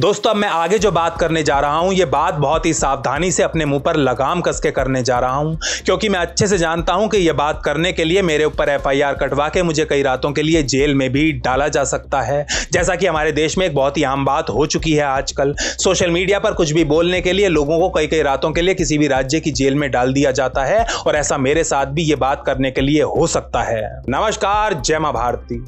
दोस्तों अब मैं आगे जो बात करने जा रहा हूं ये बात बहुत ही सावधानी से अपने मुंह पर लगाम कस के करने जा रहा हूं क्योंकि मैं अच्छे से जानता हूं कि ये बात करने के लिए मेरे ऊपर एफआईआर कटवा के मुझे कई रातों के लिए जेल में भी डाला जा सकता है जैसा कि हमारे देश में एक बहुत ही आम बात हो चुकी है आजकल सोशल मीडिया पर कुछ भी बोलने के लिए लोगों को कई कई रातों के लिए किसी भी राज्य की जेल में डाल दिया जाता है और ऐसा मेरे साथ भी ये बात करने के लिए हो सकता है नमस्कार जय मां भारती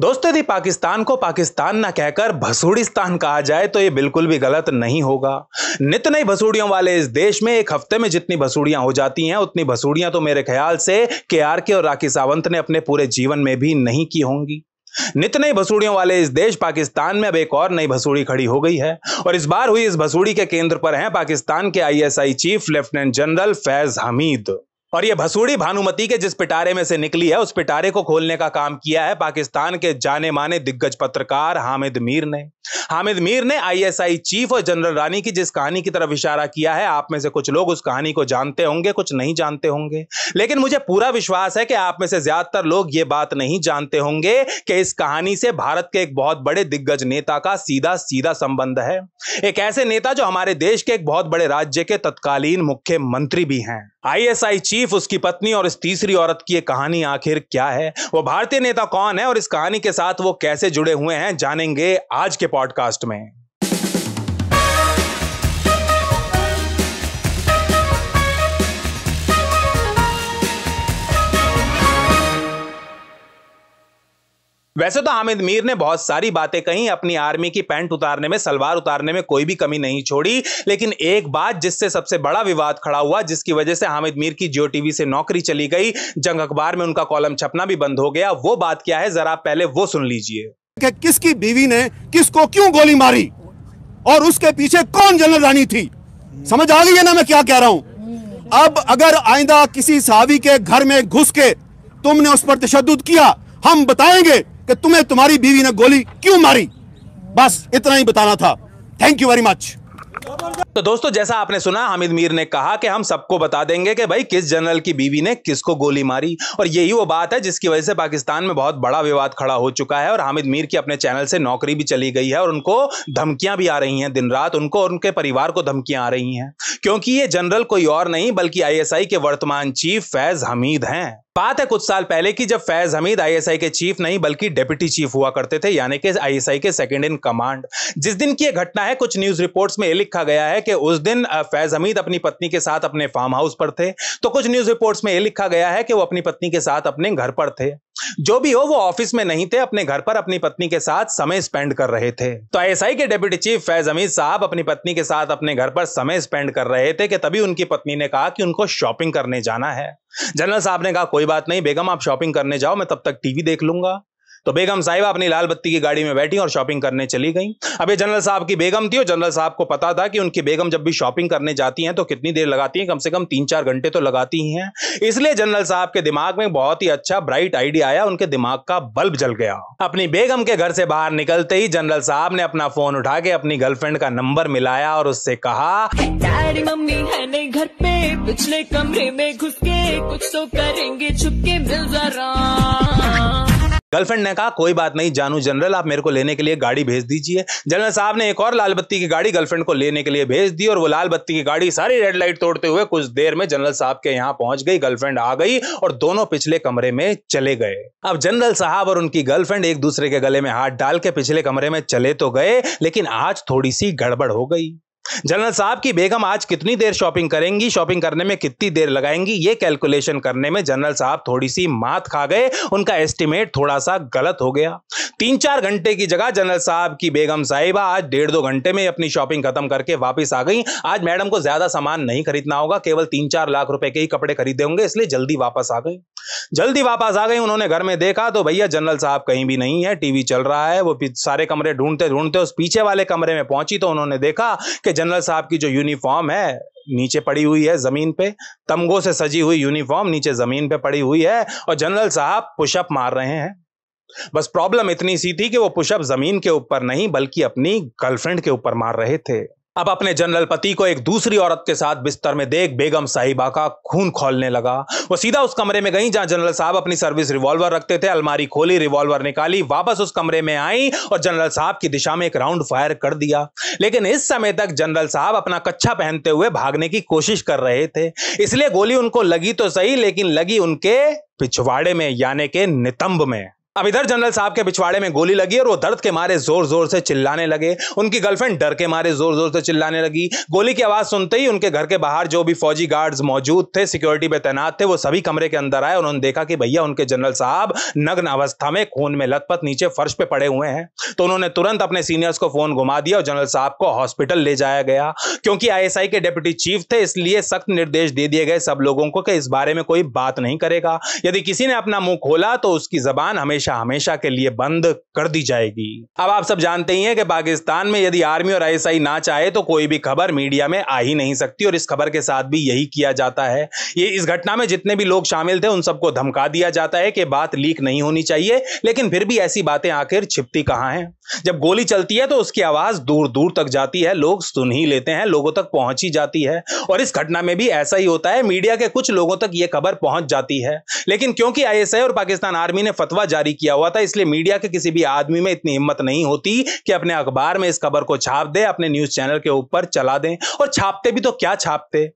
दोस्तों यदि पाकिस्तान को पाकिस्तान न कहकर भसूड़िस्तान कहा जाए तो ये बिल्कुल भी गलत नहीं होगा नित नई भसूड़ियों वाले इस देश में एक हफ्ते में जितनी भसूड़ियां हो जाती हैं उतनी भसूड़ियां तो मेरे ख्याल से के आर के और राखी सावंत ने अपने पूरे जीवन में भी नहीं की होंगी नित नई भसूड़ियों वाले इस देश पाकिस्तान में अब एक और नई भसूड़ी खड़ी हो गई है और इस बार हुई इस भसूड़ी के केंद्र पर हैं पाकिस्तान के ISI chief lieutenant general Faiz Hameed और ये भसूड़ी भानुमती के जिस पिटारे में से निकली है उस पिटारे को खोलने का काम किया है पाकिस्तान के जाने माने दिग्गज पत्रकार हामिद मीर ने हामिद मीर ने आईएसआई चीफ और जनरल रानी की जिस कहानी की तरफ इशारा किया है आप में से कुछ लोग उस कहानी को जानते होंगे कुछ नहीं जानते होंगे लेकिन मुझे पूरा विश्वास है कि आप में से ज्यादातर लोग ये बात नहीं जानते होंगे कि इस कहानी से भारत के एक बहुत बड़े दिग्गज नेता का सीधा सीधा संबंध है एक ऐसे नेता जो हमारे देश के एक बहुत बड़े राज्य के तत्कालीन मुख्यमंत्री भी हैं आईएसआई चीफ उसकी पत्नी और इस तीसरी औरत की ये कहानी आखिर क्या है वो भारतीय नेता कौन है और इस कहानी के साथ वो कैसे जुड़े हुए हैं जानेंगे आज के पॉडकास्ट में वैसे तो हामिद मीर ने बहुत सारी बातें कही अपनी आर्मी की पैंट उतारने में सलवार उतारने में कोई भी कमी नहीं छोड़ी लेकिन एक बात जिससे सबसे बड़ा विवाद खड़ा हुआ जिसकी वजह से हामिद मीर की जियो टीवी से नौकरी चली गई जंग अखबार में उनका कॉलम छपना भी बंद हो गया वो बात क्या है जरा पहले वो सुन लीजिए कि किसकी बीवी ने किसको क्यों गोली मारी और उसके पीछे कौन रानी थी समझ आ गई है ना मैं क्या कह रहा हूं अब अगर आइंदा किसी सावी के घर में घुस के तुमने उस पर तशद किया हम बताएंगे कि तुम्हें तुम्हारी बीवी ने गोली क्यों मारी बस इतना ही बताना था थैंक यू वेरी मच तो दोस्तों जैसा आपने सुना हामिद मीर ने कहा कि हम सबको बता देंगे कि भाई किस जनरल की बीवी ने किसको गोली मारी और यही वो बात है जिसकी वजह से पाकिस्तान में बहुत बड़ा विवाद खड़ा हो चुका है और हामिद मीर की अपने चैनल से नौकरी भी चली गई है और उनको धमकियां भी आ रही हैं दिन रात उनको और उनके परिवार को धमकियां आ रही हैं क्योंकि ये जनरल कोई और नहीं बल्कि आई के वर्तमान चीफ फैज हमीद हैं बात है कुछ साल पहले की जब फैज हमीद आईएसआई के चीफ नहीं बल्कि डेप्यूटी चीफ हुआ करते थे यानी कि आईएसआई के सेकंड इन कमांड जिस दिन की यह घटना है कुछ न्यूज रिपोर्ट्स में लिखा गया है कि उस दिन फैज हमीद अपनी पत्नी के साथ अपने फार्म हाउस पर थे तो कुछ न्यूज रिपोर्ट्स में लिखा गया है कि वो अपनी पत्नी के साथ अपने घर पर थे जो भी हो वो ऑफिस में नहीं थे अपने घर पर अपनी पत्नी के साथ समय स्पेंड कर रहे थे तो आईएसआई के डेप्यूटी चीफ फैज अमीद साहब अपनी पत्नी के साथ अपने घर पर समय स्पेंड कर रहे थे कि तभी उनकी पत्नी ने कहा कि उनको शॉपिंग करने जाना है जनरल साहब ने कहा कोई बात नहीं बेगम आप शॉपिंग करने जाओ मैं तब तक टीवी देख लूंगा तो बेगम साहिब अपनी लाल बत्ती की गाड़ी में बैठी और शॉपिंग करने चली गई अब ये जनरल साहब की बेगम थी और जनरल साहब को पता था कि उनकी बेगम जब भी शॉपिंग करने जाती हैं तो कितनी देर लगाती हैं कम से कम तीन चार घंटे तो लगाती ही हैं इसलिए जनरल साहब के दिमाग में बहुत ही अच्छा ब्राइट आइडिया आया उनके दिमाग का बल्ब जल गया अपनी बेगम के घर से बाहर निकलते ही जनरल साहब ने अपना फोन उठा के अपनी गर्लफ्रेंड का नंबर मिलाया और उससे कहा मम्मी है नहीं घर पे पिछले कमरे में घुस के कुछ तो करेंगे छुपके मिल रहा गर्लफ्रेंड ने कहा कोई बात नहीं जानू जनरल आप मेरे को लेने के लिए गाड़ी भेज दीजिए जनरल साहब ने एक और लाल बत्ती की गाड़ी गर्लफ्रेंड को लेने के लिए भेज दी और वो लाल बत्ती की गाड़ी सारी रेड लाइट तोड़ते हुए कुछ देर में जनरल साहब के यहाँ पहुंच गई गर्लफ्रेंड आ गई और दोनों पिछले कमरे में चले गए अब जनरल साहब और उनकी गर्लफ्रेंड एक दूसरे के गले में हाथ डाल के पिछले कमरे में चले तो गए लेकिन आज थोड़ी सी गड़बड़ हो गई जनरल साहब की बेगम आज कितनी देर शॉपिंग करेंगी शॉपिंग करने में कितनी देर लगाएंगी ये कैलकुलेशन करने में जनरल साहब थोड़ी सी मात खा गए उनका एस्टिमेट थोड़ा सा गलत हो गया तीन चार घंटे की जगह जनरल साहब की बेगम साहिबा आज डेढ़ दो घंटे में अपनी शॉपिंग खत्म करके वापस आ गई आज मैडम को ज्यादा सामान नहीं खरीदना होगा केवल तीन चार लाख रुपए के ही कपड़े खरीदे होंगे इसलिए जल्दी वापस आ गए जल्दी वापस आ गई उन्होंने घर में देखा तो भैया जनरल साहब कहीं भी नहीं है टीवी चल रहा है वो सारे कमरे ढूंढते ढूंढते उस पीछे वाले कमरे में पहुंची तो उन्होंने देखा कि जनरल साहब की जो यूनिफॉर्म है नीचे पड़ी हुई है जमीन पे तमगो से सजी हुई यूनिफॉर्म नीचे जमीन पे पड़ी हुई है और जनरल साहब पुशअप मार रहे हैं बस प्रॉब्लम इतनी सी थी कि वो पुशअप जमीन के ऊपर नहीं बल्कि अपनी गर्लफ्रेंड के ऊपर मार रहे थे अब अपने जनरल पति को एक दूसरी औरत के साथ बिस्तर में देख बेगम साहिबा का खून खोलने लगा वो सीधा उस कमरे में गई जहां जनरल साहब अपनी सर्विस रिवॉल्वर रखते थे अलमारी खोली रिवॉल्वर निकाली वापस उस कमरे में आई और जनरल साहब की दिशा में एक राउंड फायर कर दिया लेकिन इस समय तक जनरल साहब अपना कच्छा पहनते हुए भागने की कोशिश कर रहे थे इसलिए गोली उनको लगी तो सही लेकिन लगी उनके पिछवाड़े में यानी के नितंब में अब इधर जनरल साहब के पिछवाड़े में गोली लगी और वो दर्द के मारे जोर जोर से चिल्लाने लगे उनकी गर्लफ्रेंड डर के मारे जोर जोर से चिल्लाने लगी गोली की आवाज सुनते ही उनके घर के बाहर जो भी फौजी गार्ड्स मौजूद थे सिक्योरिटी पे तैनात थे वो सभी कमरे के अंदर आए उन्होंने देखा कि भैया उनके जनरल साहब नग्न अवस्था में खून में लथपथ नीचे फर्श पे पड़े हुए हैं तो उन्होंने तुरंत अपने सीनियर्स को फोन घुमा दिया और जनरल साहब को हॉस्पिटल ले जाया गया क्योंकि आई के डेप्यूटी चीफ थे इसलिए सख्त निर्देश दे दिए गए सब लोगों को कि इस बारे में कोई बात नहीं करेगा यदि किसी ने अपना मुंह खोला तो उसकी जबान हमेशा परीक्षा हमेशा के लिए बंद कर दी जाएगी अब आप सब जानते ही हैं कि पाकिस्तान में यदि आर्मी और आईएसआई ना चाहे तो कोई भी खबर मीडिया में आ ही नहीं सकती और इस खबर के साथ भी यही किया जाता है ये इस घटना में जितने भी लोग शामिल थे उन सबको धमका दिया जाता है कि बात लीक नहीं होनी चाहिए लेकिन फिर भी ऐसी बातें आखिर छिपती कहाँ हैं जब गोली चलती है तो उसकी आवाज दूर दूर तक जाती है लोग सुन ही लेते हैं लोगों तक पहुंच ही जाती है और इस घटना में भी ऐसा ही होता है मीडिया के कुछ लोगों तक यह खबर पहुंच जाती है लेकिन क्योंकि आईएसआई और पाकिस्तान आर्मी ने फतवा जारी जारी किया हुआ था इसलिए मीडिया के किसी भी आदमी में इतनी हिम्मत नहीं होती कि अपने अखबार में इस खबर को छाप दे अपने न्यूज चैनल के ऊपर चला दें और छापते भी तो क्या छापते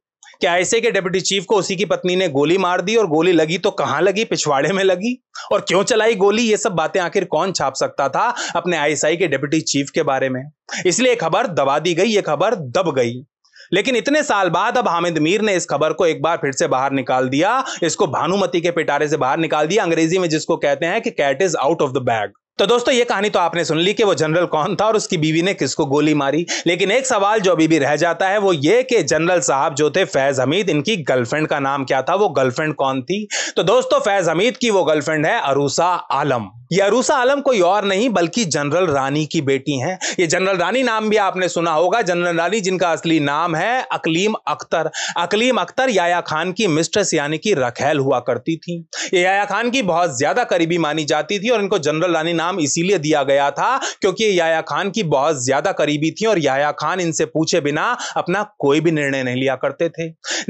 क्या ऐसे के डेप्यूटी चीफ को उसी की पत्नी ने गोली मार दी और गोली लगी तो कहां लगी पिछवाड़े में लगी और क्यों चलाई गोली ये सब बातें आखिर कौन छाप सकता था अपने आईएसआई के डेप्यूटी चीफ के बारे में इसलिए खबर दबा दी गई ये खबर दब गई लेकिन इतने साल बाद अब हामिद मीर ने इस खबर को एक बार फिर से बाहर निकाल दिया इसको भानुमति के पिटारे से बाहर निकाल दिया अंग्रेजी में जिसको कहते हैं कि cat is out of the bag तो दोस्तों ये कहानी तो आपने सुन ली कि वो जनरल कौन था और उसकी बीवी ने किसको गोली मारी लेकिन एक सवाल जो अभी भी रह जाता है वो ये कि जनरल साहब जो थे फैज हमीद इनकी गर्लफ्रेंड का नाम क्या था वो गर्लफ्रेंड कौन थी तो दोस्तों फैज हमीद की वो गर्लफ्रेंड है अरूसा आलम ये अरूसा आलम कोई और नहीं बल्कि जनरल रानी की बेटी हैं ये जनरल रानी नाम भी आपने सुना होगा जनरल रानी जिनका असली नाम है अकलीम अख्तर अकलीम अख्तर याया खान की मिस्ट्रेस यानी कि रखेल हुआ करती थी ये याया खान की बहुत ज्यादा करीबी मानी जाती थी और इनको जनरल रानी नाम इसीलिए दिया गया था क्योंकि याया खान की बहुत ज्यादा करीबी थी और याया खान इनसे पूछे बिना अपना कोई भी निर्णय नहीं लिया करते थे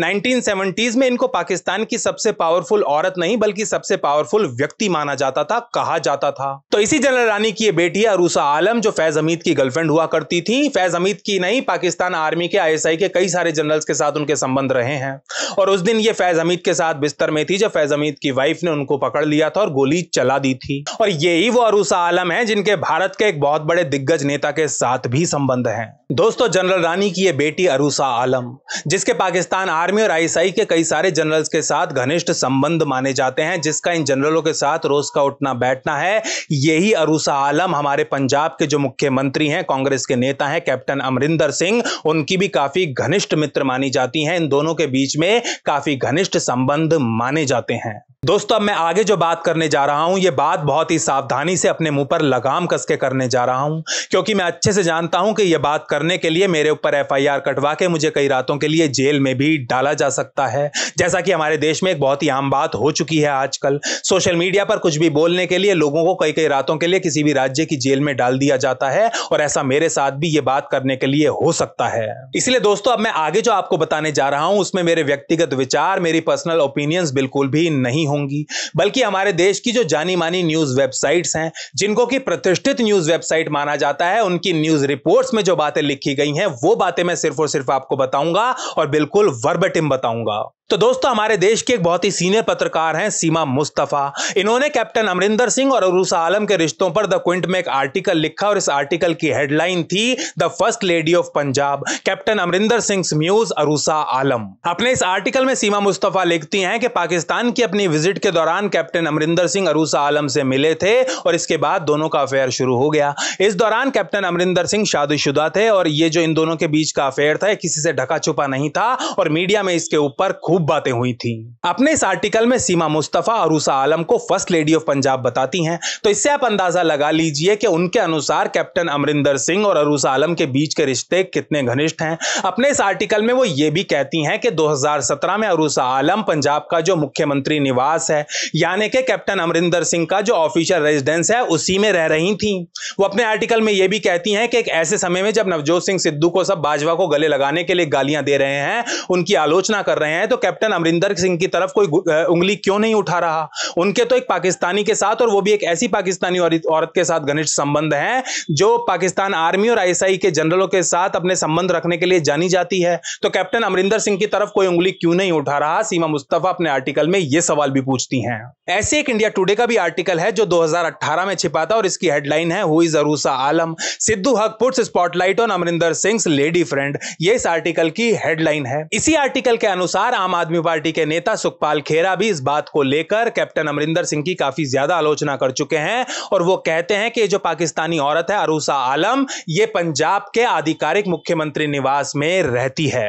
1970s में इनको पाकिस्तान की सबसे पावरफुल औरत नहीं बल्कि सबसे पावरफुल व्यक्ति माना जाता था कहा जाता था तो इसी जनरल रानी की ये बेटी अरूसा आलम जो फैज हमीद की गर्लफ्रेंड हुआ करती थी फैज हमीद की नहीं पाकिस्तान आर्मी के आईएसआई के कई सारे जनरल्स के साथ उनके संबंध रहे हैं और उस दिन ये फैज हमीद के साथ बिस्तर में थी जब फैज हमीद की वाइफ ने उनको पकड़ लिया था और गोली चला दी थी और यही वो अरूसा शाह आलम हैं जिनके भारत के एक बहुत बड़े दिग्गज नेता के साथ भी संबंध हैं दोस्तों जनरल रानी की ये बेटी अरूसा आलम जिसके पाकिस्तान आर्मी और आईएसआई के कई सारे जनरल्स के साथ घनिष्ठ संबंध माने जाते हैं जिसका इन जनरलों के साथ रोज का उठना बैठना है यही अरूसा आलम हमारे पंजाब के जो मुख्यमंत्री हैं कांग्रेस के नेता हैं कैप्टन अमरिंदर सिंह उनकी भी काफी घनिष्ठ मित्र मानी जाती हैं इन दोनों के बीच में काफी घनिष्ठ संबंध माने जाते हैं दोस्तों अब मैं आगे जो बात करने जा रहा हूं ये बात बहुत ही सावधानी से अपने मुंह पर लगाम कस के करने जा रहा हूं क्योंकि मैं अच्छे से जानता हूं कि ये बात करने के लिए मेरे ऊपर एफआईआर कटवा के मुझे कई रातों के लिए जेल में भी डाला जा सकता है जैसा कि हमारे देश में एक बहुत ही आम बात हो चुकी है आजकल सोशल मीडिया पर कुछ भी बोलने के लिए लोगों को कई कई रातों के लिए किसी भी राज्य की जेल में डाल दिया जाता है और ऐसा मेरे साथ भी ये बात करने के लिए हो सकता है इसलिए दोस्तों अब मैं आगे जो आपको बताने जा रहा हूं उसमें मेरे व्यक्तिगत विचार मेरी पर्सनल ओपिनियंस बिल्कुल भी नहीं होंगी बल्कि हमारे देश की जो जानी मानी न्यूज वेबसाइट्स हैं जिनको कि प्रतिष्ठित न्यूज वेबसाइट माना जाता है उनकी न्यूज रिपोर्ट्स में जो बातें लिखी गई हैं वो बातें मैं सिर्फ और सिर्फ आपको बताऊंगा और बिल्कुल वर्बटिम बताऊंगा तो दोस्तों हमारे देश के एक बहुत ही सीनियर पत्रकार हैं सीमा मुस्तफ़ा इन्होंने कैप्टन अमरिंदर सिंह और अरूसा आलम के रिश्तों पर द क्विंट में एक आर्टिकल लिखा और इस आर्टिकल की हेडलाइन थी the first lady of Punjab captain Amarinder Singh muse Aroosa Alam अपने इस आर्टिकल में सीमा मुस्तफ़ा लिखती हैं कि पाकिस्तान की अपनी विजिट के दौरान कैप्टन अमरिंदर सिंह अरूसा आलम से मिले थे और इसके बाद दोनों का अफेयर शुरू हो गया इस दौरान कैप्टन अमरिंदर सिंह शादीशुदा थे और ये जो इन दोनों के बीच का अफेयर था किसी से ढका छुपा नहीं था और मीडिया में इसके ऊपर खूब खूब बातें हुई थी अपने इस आर्टिकल में सीमा मुस्तफा और उषा आलम को फर्स्ट लेडी ऑफ पंजाब बताती हैं तो इससे आप अंदाजा लगा लीजिए कि उनके अनुसार कैप्टन अमरिंदर सिंह और अरूसा आलम के बीच के रिश्ते कितने घनिष्ठ हैं अपने इस आर्टिकल में वो ये भी कहती हैं कि 2017 में अरूसा आलम पंजाब का जो मुख्यमंत्री निवास है यानी कि कैप्टन अमरिंदर सिंह का जो ऑफिशियल रेजिडेंस है उसी में रह रही थी वो अपने आर्टिकल में यह भी कहती हैं कि एक ऐसे समय में जब नवजोत सिंह सिद्धू को सब बाजवा को गले लगाने के लिए गालियां दे रहे हैं उनकी आलोचना कर रहे हैं तो कैप्टन अमरिंदर सिंह की तरफ कोई उंगली क्यों नहीं उठा रहा उनके तो एक पाकिस्तानी के साथ और वो भी एक ऐसी पाकिस्तानी औरत के साथ घनिष्ठ संबंध है जो पाकिस्तान आर्मी और आईएसआई के जनरलों के साथ अपने संबंध रखने के लिए जानी जाती है तो कैप्टन अमरिंदर सिंह की तरफ कोई उंगली क्यों नहीं उठा रहा सीमा मुस्तफा अपने आर्टिकल में यह सवाल भी पूछती हैं ऐसे एक इंडिया टुडे का भी आर्टिकल है जो 2018 में छिपा था और इसकी हेडलाइन है हुई जरूसा आलम सिद्धू हक puts spotlight on Amarinder Singh lady friend ये इस आर्टिकल की हेडलाइन है इसी आर्टिकल के अनुसार आम आदमी पार्टी के नेता सुखपाल खेरा भी इस बात को लेकर कैप्टन अमरिंदर सिंह की काफी ज्यादा आलोचना कर चुके हैं और वो कहते हैं कि जो पाकिस्तानी औरत है अरूसा आलम ये पंजाब के आधिकारिक मुख्यमंत्री निवास में रहती है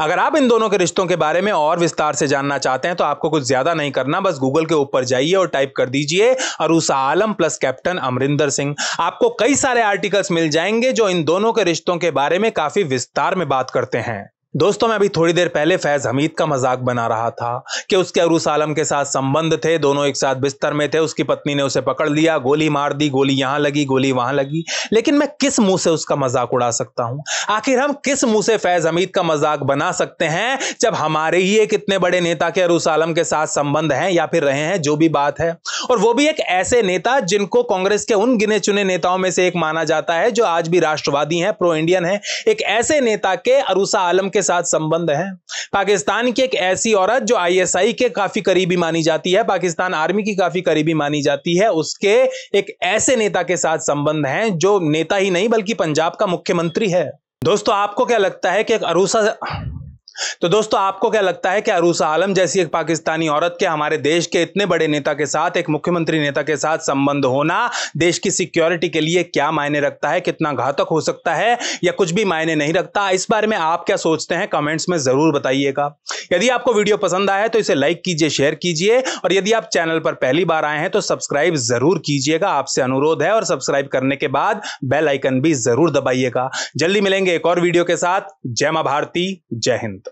अगर आप इन दोनों के रिश्तों के बारे में और विस्तार से जानना चाहते हैं तो आपको कुछ ज्यादा नहीं करना बस गूगल के ऊपर जाइए और टाइप कर दीजिए अरूसा आलम प्लस कैप्टन अमरिंदर सिंह आपको कई सारे आर्टिकल्स मिल जाएंगे जो इन दोनों के रिश्तों के बारे में काफी विस्तार में बात करते हैं दोस्तों मैं अभी थोड़ी देर पहले फैज हमीद का मजाक बना रहा था कि उसके अरूस आलम के साथ संबंध थे दोनों एक साथ बिस्तर में थे उसकी पत्नी ने उसे पकड़ लिया गोली मार दी गोली यहां लगी गोली वहां लगी लेकिन मैं किस मुंह से उसका मजाक उड़ा सकता हूं आखिर हम किस मुंह से फैज हमीद का मजाक बना सकते हैं जब हमारे ही एक इतने बड़े नेता के अरूस आलम के साथ संबंध हैं या फिर रहे हैं जो भी बात है और वो भी एक ऐसे नेता जिनको कांग्रेस के उन गिने चुने नेताओं में से एक माना जाता है जो आज भी राष्ट्रवादी है प्रो इंडियन है एक ऐसे नेता के अरूसा आलम के साथ संबंध है पाकिस्तान की एक ऐसी औरत जो आईएसआई के काफी करीबी मानी जाती है पाकिस्तान आर्मी की काफी करीबी मानी जाती है उसके एक ऐसे नेता के साथ संबंध है जो नेता ही नहीं बल्कि पंजाब का मुख्यमंत्री है दोस्तों आपको क्या लगता है कि एक अरूसा तो दोस्तों आपको क्या लगता है कि अरूसा आलम जैसी एक पाकिस्तानी औरत के हमारे देश के इतने बड़े नेता के साथ एक मुख्यमंत्री नेता के साथ संबंध होना देश की सिक्योरिटी के लिए क्या मायने रखता है कितना घातक हो सकता है या कुछ भी मायने नहीं रखता इस बारे में आप क्या सोचते हैं कमेंट्स में जरूर बताइएगा यदि आपको वीडियो पसंद आया है तो इसे लाइक कीजिए शेयर कीजिए और यदि आप चैनल पर पहली बार आए हैं तो सब्सक्राइब जरूर कीजिएगा आपसे अनुरोध है और सब्सक्राइब करने के बाद बेल आइकन भी जरूर दबाइएगा जल्दी मिलेंगे एक और वीडियो के साथ जय मां भारती जय हिंद